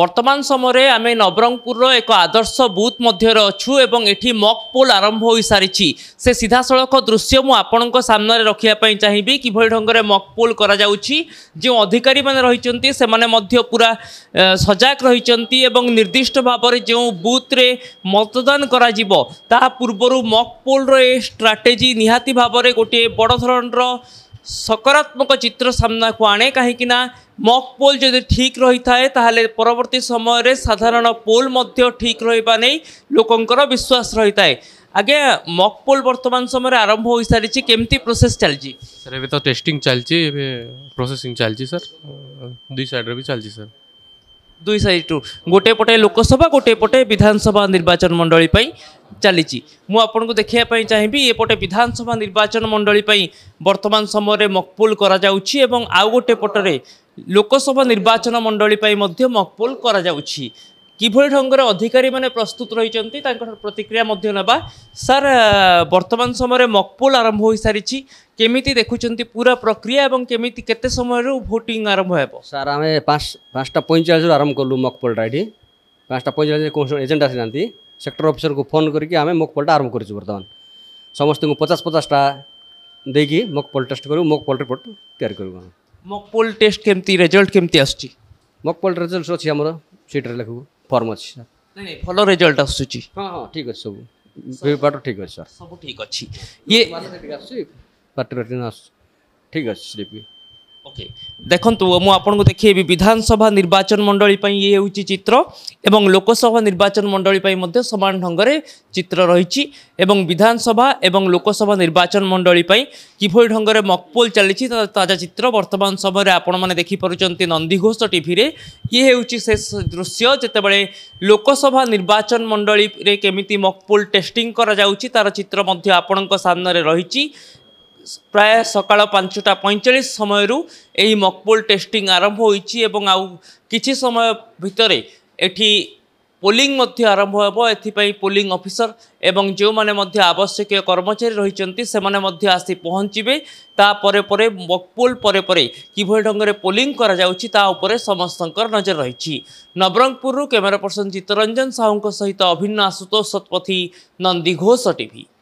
বর্তমান সময়ে আমি নবরঙ্গপুর এক আদর্শ বুথ মধ্যে অছু এবং এটি মক পোল আরম্ভ হয়ে সারিছি সে সিধাসলখ দৃশ্য মু আপনার সামনে রাখা চাহিবি কিভাবে ঢঙ্গের মক পোল করা যাচ্ছি যে অধিকারী মানে রয়েছেন সে পুরা সজাগ রয়েছেন এবং নির্দিষ্ট ভাবে যে বুথে মতদান করা যাব তা পূর্ব মক পোল এই স্ট্রাটেজি নিহতি ভাবে গোটি বড় ধরনের ସକାରାତ୍ମକ ଚିତ୍ର ସାମ୍ନାକୁ ଆଣେ କାହିଁକିନା ମକ୍ ପୋଲ୍ ଯଦି ଠିକ୍ ରହିଥାଏ ତାହେଲେ ପରବର୍ତ୍ତୀ ସମୟରେ ସାଧାରଣ ପୋଲ୍ ମଧ୍ୟ ଠିକ୍ ରହିବା ନେଇ ଲୋକଙ୍କର ବିଶ୍ୱାସ ରହିଥାଏ ଆଜ୍ଞା ମକ୍ ପୋଲ୍ ବର୍ତ୍ତମାନ ସମୟରେ ଆରମ୍ଭ ହୋଇସାରିଛି କେମିତି ପ୍ରୋସେସ୍ ଚାଲିଛି ସାର୍ ଏବେ ତ ଟେଷ୍ଟିଂ ଚାଲିଛି ଏବେ ପ୍ରୋସେସିଂ ଚାଲିଛି ସାର୍ ଦୁଇ ସାଇଡ଼୍ରେ ବି ଚାଲିଛି ସାର୍ ଦୁଇ ସାଇଡ଼ରୁ ଗୋଟେ ପଟେ ଲୋକସଭା ଗୋଟେ ପଟେ ବିଧାନସଭା ନିର୍ବାଚନ ମଣ୍ଡଳୀ ପାଇଁ ଚାଲିଛି ମୁଁ ଆପଣଙ୍କୁ ଦେଖିବା ପାଇଁ ଚାହିଁବି ଏପଟେ ବିଧାନସଭା ନିର୍ବାଚନ ମଣ୍ଡଳୀ ପାଇଁ ବର୍ତ୍ତମାନ ସମୟରେ ମକପୁଲ କରାଯାଉଛି ଏବଂ ଆଉ ଗୋଟେ ପଟରେ ଲୋକସଭା ନିର୍ବାଚନ ମଣ୍ଡଳୀ ପାଇଁ ମଧ୍ୟ ମକପୁଲ କରାଯାଉଛି কিভাবে ঢঙ্গের অধিকারী মানে প্রস্তুত রয়েছেন তাঁর প্রতিক্রিয়া নেওয়া স্যার বর্তমান সময়ের মকপোল আরম্ভ হয়ে সারিছি কেমিতি দেখুছেন পুরা প্রক্রিয়া এবং কেমিতি কেতে সময় ভোটিং আরম্ভ হব স্যার আমি পাঁচ পাঁচটা পঁয়চাশ আরম্ভ কলু মকপোলটা এটি পাঁচটা পঁয়চাশ এজেন্ট আসি আসিনাহান্তি সেক্টর অফিসর ফোন করি আমি মকপোলটা আরম্ভ করছি বর্তমান সমস্ত পচাশ পচাশটা দিয়ে ମକ୍ টেস্ট করবো କରିବୁ রিপোর্ট তৈরি করবো ତିଆରି টেস্ট ଆମେ রেজল্ট ପୋଲ୍ আসছে କେମିତି রেজল্ট କେମିତି আমার ମକ୍ ପୋଲ୍ ରେଜଲ୍ଟ ଫର୍ମ ଅଛି ସାର୍ ନାଇଁ ନାଇଁ ଭଲ ରେଜଲ୍ଟ ଆସୁଛି ହଁ ହଁ ଠିକ୍ ଅଛି ସବୁ पेपर ठीक अच्छे सर सब ठीक अच्छे ये पार्टी आस ठीक अच्छे स्लीपी ଓକେ ଦେଖନ୍ତୁ ମୁଁ ଆପଣଙ୍କୁ ଦେଖେଇବି ବିଧାନସଭା ନିର୍ବାଚନ ମଣ୍ଡଳୀ ପାଇଁ ଇଏ ହେଉଛି ଚିତ୍ର ଏବଂ ଲୋକସଭା ନିର୍ବାଚନ ମଣ୍ଡଳୀ ପାଇଁ ମଧ୍ୟ ସମାନ ଢଙ୍ଗରେ ଚିତ୍ର ରହିଛି ଏବଂ ବିଧାନସଭା ଏବଂ ଲୋକସଭା ନିର୍ବାଚନ ମଣ୍ଡଳୀ ପାଇଁ କିଭଳି ଢଙ୍ଗରେ ମକପୋଲ ଚାଲିଛି ତାଜା ଚିତ୍ର ବର୍ତ୍ତମାନ ସମୟରେ ଆପଣମାନେ ଦେଖିପାରୁଛନ୍ତି ନନ୍ଦିଘୋଷ ଟିଭିରେ ଇଏ ହେଉଛି ସେ ଦୃଶ୍ୟ ଯେତେବେଳେ ଲୋକସଭା ନିର୍ବାଚନ ମଣ୍ଡଳୀରେ କେମିତି ମକପୋଲ ଟେଷ୍ଟିଂ କରାଯାଉଛି ତାର ଚିତ୍ର ମଧ୍ୟ ଆପଣଙ୍କ ସାମ୍ନାରେ ରହିଛି প্রায় সকাল পাঁচটা পঁয়চাশ সময় এই মকপোল টেস্টিং আরম্ভ হয়েছি এবং আউ কিছু সময় ভিতরে এটি পোলিং মধ্য আরম্ভ হব এথিপাই পোলিং অফিসর এবং যে মধ্যে আবশ্যকীয় কর্মচারী রয়েছেন সেমানে মধ্যে আসি পৌঁছবে তাপরে পরে মকপুল পরে পরে কিভাবে ঢঙ্গে পোলিং করা যাচ্ছে তা উপরে সমস্তঙ্কর নজর রয়েছে নবরঙ্গপুরু ক্যামেরা পর্সন চিত্তরঞ্জন সাহুঙ্ সহিত অভিন্ন আশুতোষ শতপথী নন্দী ঘোষ টিভি